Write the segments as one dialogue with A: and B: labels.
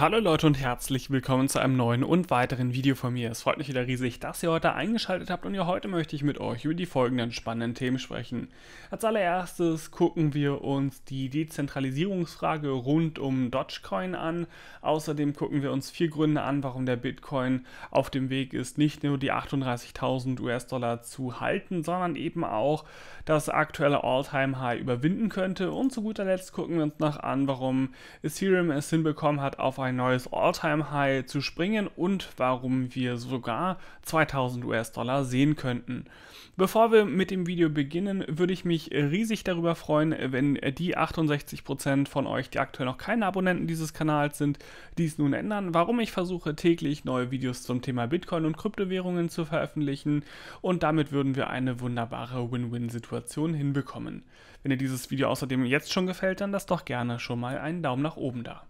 A: Hallo Leute und herzlich willkommen zu einem neuen und weiteren Video von mir. Es freut mich wieder riesig, dass ihr heute eingeschaltet habt und ja, heute möchte ich mit euch über die folgenden spannenden Themen sprechen. Als allererstes gucken wir uns die Dezentralisierungsfrage rund um Dogecoin an. Außerdem gucken wir uns vier Gründe an, warum der Bitcoin auf dem Weg ist, nicht nur die 38.000 US-Dollar zu halten, sondern eben auch das aktuelle All-Time-High überwinden könnte. Und zu guter Letzt gucken wir uns noch an, warum Ethereum es hinbekommen hat, auf ein ein neues All-Time-High zu springen und warum wir sogar 2000 US-Dollar sehen könnten. Bevor wir mit dem Video beginnen, würde ich mich riesig darüber freuen, wenn die 68% von euch, die aktuell noch keine Abonnenten dieses Kanals sind, dies nun ändern. Warum ich versuche, täglich neue Videos zum Thema Bitcoin und Kryptowährungen zu veröffentlichen und damit würden wir eine wunderbare Win-Win-Situation hinbekommen. Wenn dir dieses Video außerdem jetzt schon gefällt, dann lass doch gerne schon mal einen Daumen nach oben da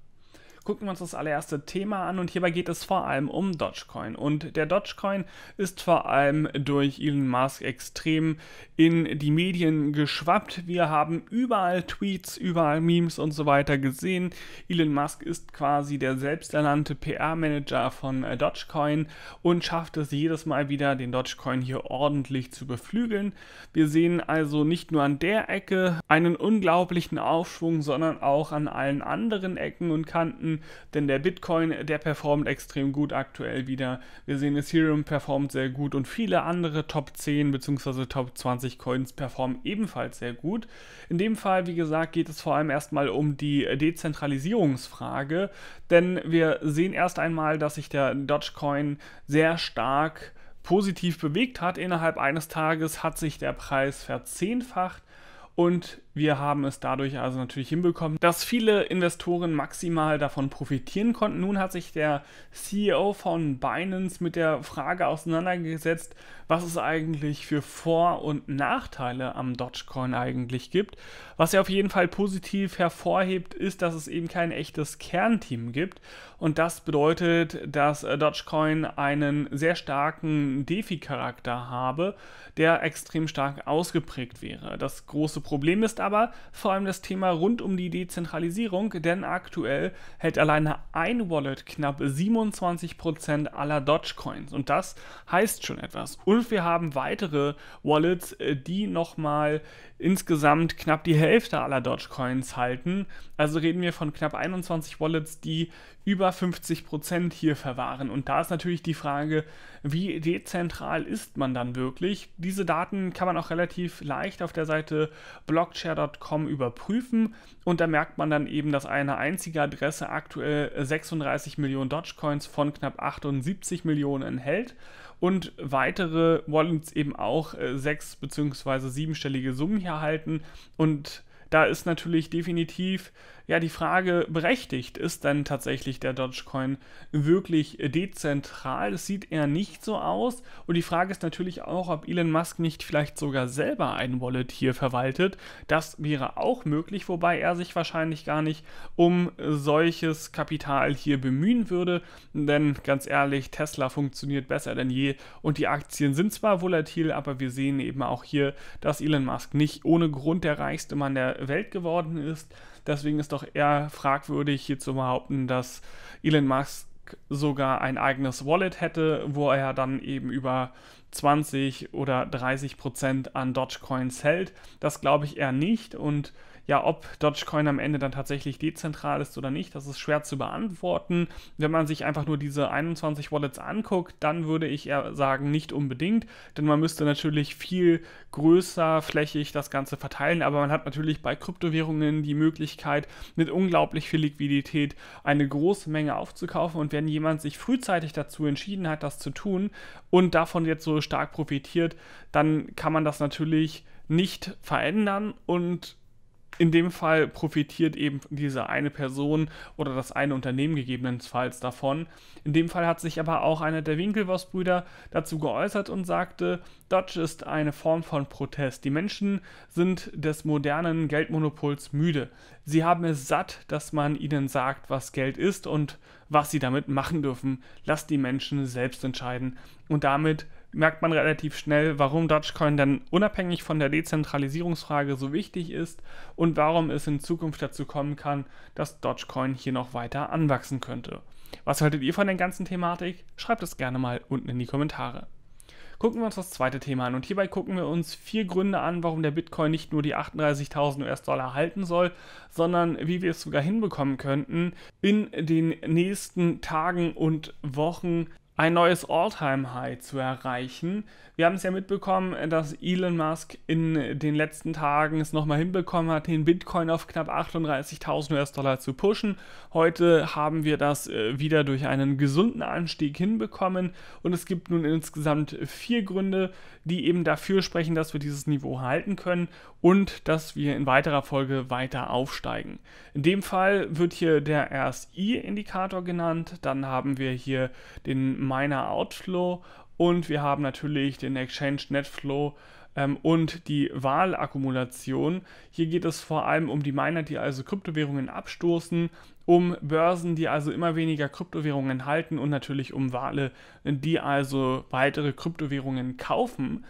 A: gucken wir uns das allererste Thema an und hierbei geht es vor allem um Dogecoin. Und der Dogecoin ist vor allem durch Elon Musk extrem in die Medien geschwappt. Wir haben überall Tweets, überall Memes und so weiter gesehen. Elon Musk ist quasi der selbsternannte PR-Manager von äh, Dogecoin und schafft es jedes Mal wieder, den Dogecoin hier ordentlich zu beflügeln. Wir sehen also nicht nur an der Ecke einen unglaublichen Aufschwung, sondern auch an allen anderen Ecken und Kanten denn der Bitcoin, der performt extrem gut aktuell wieder. Wir sehen, Ethereum performt sehr gut und viele andere Top 10 bzw. Top 20 Coins performen ebenfalls sehr gut. In dem Fall, wie gesagt, geht es vor allem erstmal um die Dezentralisierungsfrage, denn wir sehen erst einmal, dass sich der Dogecoin sehr stark positiv bewegt hat. Innerhalb eines Tages hat sich der Preis verzehnfacht und wir haben es dadurch also natürlich hinbekommen, dass viele Investoren maximal davon profitieren konnten. Nun hat sich der CEO von Binance mit der Frage auseinandergesetzt, was es eigentlich für Vor- und Nachteile am Dogecoin eigentlich gibt. Was er auf jeden Fall positiv hervorhebt, ist, dass es eben kein echtes Kernteam gibt. Und das bedeutet, dass äh, Dogecoin einen sehr starken DeFi-Charakter habe, der extrem stark ausgeprägt wäre. Das große Problem ist aber, aber vor allem das Thema rund um die Dezentralisierung, denn aktuell hält alleine ein Wallet knapp 27% aller Dogecoins und das heißt schon etwas. Und wir haben weitere Wallets, äh, die nochmal insgesamt knapp die Hälfte aller Dogecoins halten. Also reden wir von knapp 21 Wallets, die über 50% hier verwahren. Und da ist natürlich die Frage, wie dezentral ist man dann wirklich? Diese Daten kann man auch relativ leicht auf der Seite Blockchain Skillshare.com überprüfen und da merkt man dann eben, dass eine einzige Adresse aktuell 36 Millionen Dogecoins von knapp 78 Millionen enthält und weitere Wallets eben auch äh, sechs- bzw. siebenstellige Summen hier halten und da ist natürlich definitiv ja die Frage berechtigt, ist denn tatsächlich der Dogecoin wirklich dezentral? Das sieht eher nicht so aus. Und die Frage ist natürlich auch, ob Elon Musk nicht vielleicht sogar selber ein Wallet hier verwaltet. Das wäre auch möglich, wobei er sich wahrscheinlich gar nicht um solches Kapital hier bemühen würde. Denn ganz ehrlich, Tesla funktioniert besser denn je und die Aktien sind zwar volatil, aber wir sehen eben auch hier, dass Elon Musk nicht ohne Grund der reichste Mann der Welt geworden ist. Deswegen ist doch eher fragwürdig hier zu behaupten, dass Elon Musk sogar ein eigenes Wallet hätte, wo er dann eben über 20 oder 30 Prozent an Dogecoins hält. Das glaube ich eher nicht und ja, ob Dogecoin am Ende dann tatsächlich dezentral ist oder nicht, das ist schwer zu beantworten. Wenn man sich einfach nur diese 21 Wallets anguckt, dann würde ich eher sagen, nicht unbedingt, denn man müsste natürlich viel größer flächig das Ganze verteilen, aber man hat natürlich bei Kryptowährungen die Möglichkeit, mit unglaublich viel Liquidität eine große Menge aufzukaufen und wenn jemand sich frühzeitig dazu entschieden hat, das zu tun und davon jetzt so stark profitiert, dann kann man das natürlich nicht verändern und in dem Fall profitiert eben diese eine Person oder das eine Unternehmen gegebenenfalls davon. In dem Fall hat sich aber auch einer der Winkelwurst-Brüder dazu geäußert und sagte, Dodge ist eine Form von Protest. Die Menschen sind des modernen Geldmonopols müde. Sie haben es satt, dass man ihnen sagt, was Geld ist und was sie damit machen dürfen. Lasst die Menschen selbst entscheiden. Und damit merkt man relativ schnell, warum Dogecoin dann unabhängig von der Dezentralisierungsfrage so wichtig ist und warum es in Zukunft dazu kommen kann, dass Dogecoin hier noch weiter anwachsen könnte. Was haltet ihr von der ganzen Thematik? Schreibt es gerne mal unten in die Kommentare. Gucken wir uns das zweite Thema an und hierbei gucken wir uns vier Gründe an, warum der Bitcoin nicht nur die 38.000 US-Dollar halten soll, sondern wie wir es sogar hinbekommen könnten, in den nächsten Tagen und Wochen ein neues All-Time-High zu erreichen. Wir haben es ja mitbekommen, dass Elon Musk in den letzten Tagen es nochmal hinbekommen hat, den Bitcoin auf knapp 38.000 US-Dollar zu pushen. Heute haben wir das äh, wieder durch einen gesunden Anstieg hinbekommen und es gibt nun insgesamt vier Gründe, die eben dafür sprechen, dass wir dieses Niveau halten können und dass wir in weiterer Folge weiter aufsteigen. In dem Fall wird hier der RSI-Indikator genannt, dann haben wir hier den Miner Outflow und wir haben natürlich den Exchange Netflow ähm, und die Wahlakkumulation. Hier geht es vor allem um die Miner, die also Kryptowährungen abstoßen, um Börsen, die also immer weniger Kryptowährungen halten und natürlich um Wale, die also weitere Kryptowährungen kaufen.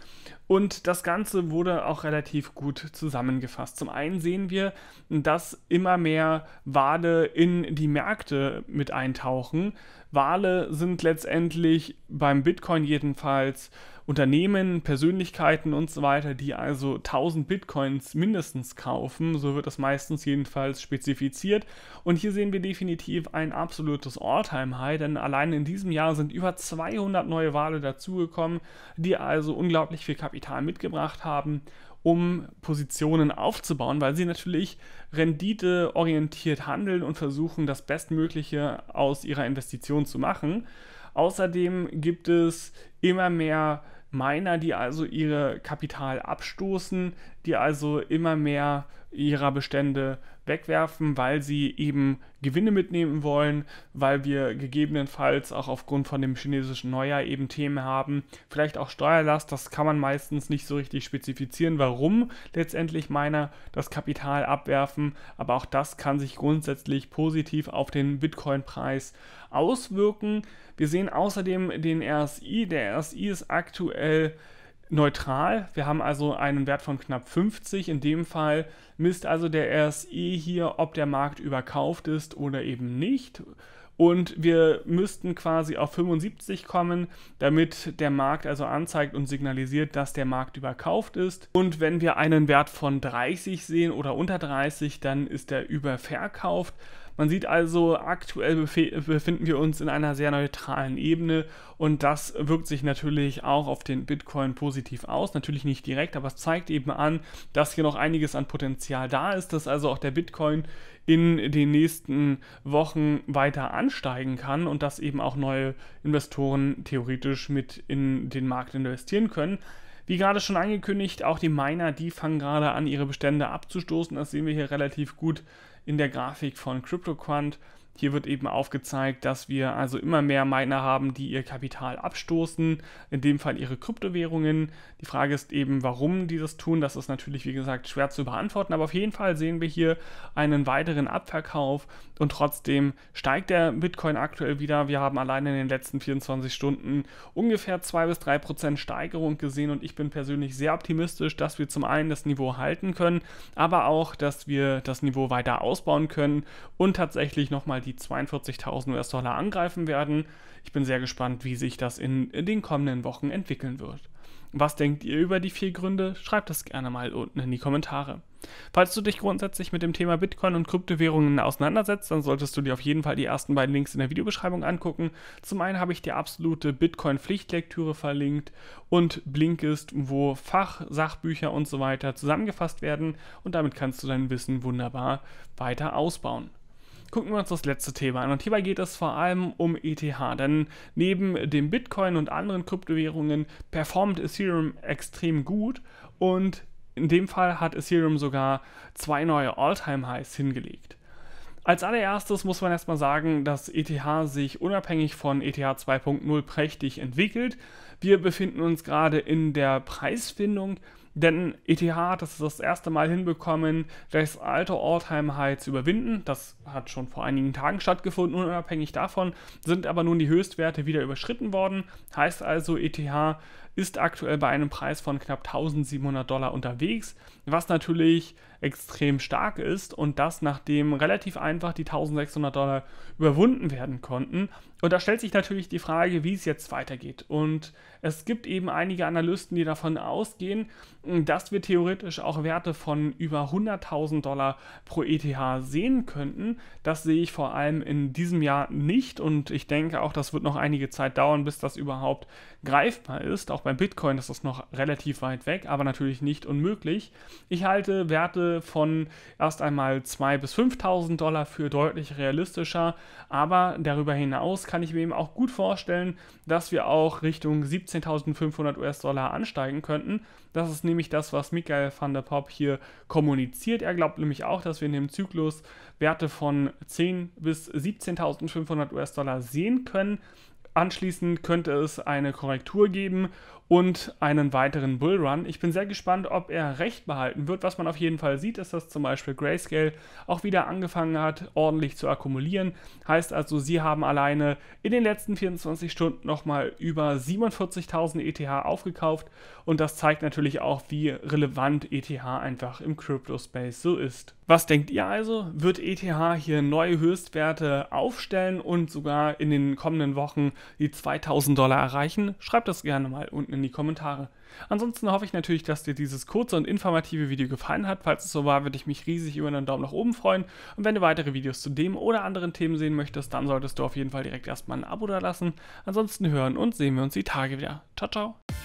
A: Und das Ganze wurde auch relativ gut zusammengefasst. Zum einen sehen wir, dass immer mehr Wale in die Märkte mit eintauchen. Wale sind letztendlich beim Bitcoin jedenfalls Unternehmen, Persönlichkeiten und so weiter, die also 1000 Bitcoins mindestens kaufen. So wird das meistens jedenfalls spezifiziert. Und hier sehen wir definitiv ein absolutes All-Time-High, denn allein in diesem Jahr sind über 200 neue Wale dazugekommen, die also unglaublich viel Kapital mitgebracht haben um Positionen aufzubauen, weil sie natürlich renditeorientiert handeln und versuchen, das Bestmögliche aus ihrer Investition zu machen. Außerdem gibt es immer mehr Miner, die also ihre Kapital abstoßen, die also immer mehr ihrer Bestände wegwerfen, weil sie eben Gewinne mitnehmen wollen, weil wir gegebenenfalls auch aufgrund von dem chinesischen Neujahr eben Themen haben, vielleicht auch Steuerlast, das kann man meistens nicht so richtig spezifizieren, warum letztendlich Miner das Kapital abwerfen, aber auch das kann sich grundsätzlich positiv auf den Bitcoin-Preis auswirken. Wir sehen außerdem den RSI, der RSI ist aktuell neutral. Wir haben also einen Wert von knapp 50. In dem Fall misst also der RSI e hier, ob der Markt überkauft ist oder eben nicht. Und wir müssten quasi auf 75 kommen, damit der Markt also anzeigt und signalisiert, dass der Markt überkauft ist. Und wenn wir einen Wert von 30 sehen oder unter 30, dann ist er überverkauft. Man sieht also, aktuell befinden wir uns in einer sehr neutralen Ebene und das wirkt sich natürlich auch auf den Bitcoin positiv aus. Natürlich nicht direkt, aber es zeigt eben an, dass hier noch einiges an Potenzial da ist, dass also auch der Bitcoin in den nächsten Wochen weiter ansteigen kann und dass eben auch neue Investoren theoretisch mit in den Markt investieren können. Wie gerade schon angekündigt, auch die Miner, die fangen gerade an, ihre Bestände abzustoßen. Das sehen wir hier relativ gut in der Grafik von CryptoQuant. Hier wird eben aufgezeigt, dass wir also immer mehr Miner haben, die ihr Kapital abstoßen, in dem Fall ihre Kryptowährungen. Die Frage ist eben, warum die das tun. Das ist natürlich, wie gesagt, schwer zu beantworten, aber auf jeden Fall sehen wir hier einen weiteren Abverkauf und trotzdem steigt der Bitcoin aktuell wieder. Wir haben allein in den letzten 24 Stunden ungefähr 2 bis 3 Prozent Steigerung gesehen und ich bin persönlich sehr optimistisch, dass wir zum einen das Niveau halten können, aber auch, dass wir das Niveau weiter ausbauen können und tatsächlich nochmal mal die 42.000 US-Dollar angreifen werden. Ich bin sehr gespannt, wie sich das in, den kommenden Wochen entwickeln wird. Was denkt ihr über die vier Gründe? Schreibt das gerne mal unten in die Kommentare. Falls du dich grundsätzlich mit dem Thema Bitcoin und Kryptowährungen auseinandersetzt, dann solltest du dir auf jeden Fall die ersten beiden Links in der Videobeschreibung angucken. Zum einen habe ich die absolute Bitcoin-Pflichtlektüre verlinkt und Blinkist, wo Fach, Sachbücher und so weiter zusammengefasst werden und damit kannst du dein Wissen wunderbar weiter ausbauen gucken wir uns das letzte Thema an. Und hierbei geht es vor allem um ETH, denn neben dem Bitcoin und anderen Kryptowährungen performt Ethereum extrem gut und in dem Fall hat Ethereum sogar zwei neue All-Time-Highs hingelegt. Als allererstes muss man erstmal sagen, dass ETH sich unabhängig von ETH 2.0 prächtig entwickelt. Wir befinden uns gerade in der Preisfindung denn ETH hat es das erste Mal hinbekommen, das alte All-Time-High zu überwinden. Das hat schon vor einigen Tagen stattgefunden. Unabhängig davon sind aber nun die Höchstwerte wieder überschritten worden. Heißt also, ETH ist aktuell bei einem Preis von knapp 1700 Dollar unterwegs, was natürlich extrem stark ist und das nachdem relativ einfach die 1600 Dollar überwunden werden konnten. Und da stellt sich natürlich die Frage, wie es jetzt weitergeht. Und es gibt eben einige Analysten, die davon ausgehen, dass wir theoretisch auch Werte von über 100.000 Dollar pro ETH sehen könnten. Das sehe ich vor allem in diesem Jahr nicht und ich denke auch, das wird noch einige Zeit dauern, bis das überhaupt greifbar ist, auch bei bei Bitcoin ist das noch relativ weit weg, aber natürlich nicht unmöglich. Ich halte Werte von erst einmal 2.000 bis 5.000 Dollar für deutlich realistischer, aber darüber hinaus kann ich mir eben auch gut vorstellen, dass wir auch Richtung 17.500 US-Dollar ansteigen könnten. Das ist nämlich das, was Michael van der Pop hier kommuniziert. Er glaubt nämlich auch, dass wir in dem Zyklus Werte von 10.000 bis 17.500 US-Dollar sehen können. Anschließend könnte es eine Korrektur geben und einen weiteren Bullrun. Ich bin sehr gespannt, ob er recht behalten wird. Was man auf jeden Fall sieht, ist, dass zum Beispiel Grayscale auch wieder angefangen hat, ordentlich zu akkumulieren. Heißt also, sie haben alleine in den letzten 24 Stunden nochmal über 47.000 ETH aufgekauft und das zeigt natürlich auch, wie relevant ETH einfach im Crypto-Space so ist. Was denkt ihr also? Wird ETH hier neue Höchstwerte aufstellen und sogar in den kommenden Wochen die 2000 Dollar erreichen? Schreibt das gerne mal unten in in die Kommentare. Ansonsten hoffe ich natürlich, dass dir dieses kurze und informative Video gefallen hat. Falls es so war, würde ich mich riesig über einen Daumen nach oben freuen. Und wenn du weitere Videos zu dem oder anderen Themen sehen möchtest, dann solltest du auf jeden Fall direkt erstmal ein Abo da lassen. Ansonsten hören und sehen wir uns die Tage wieder. Ciao, ciao.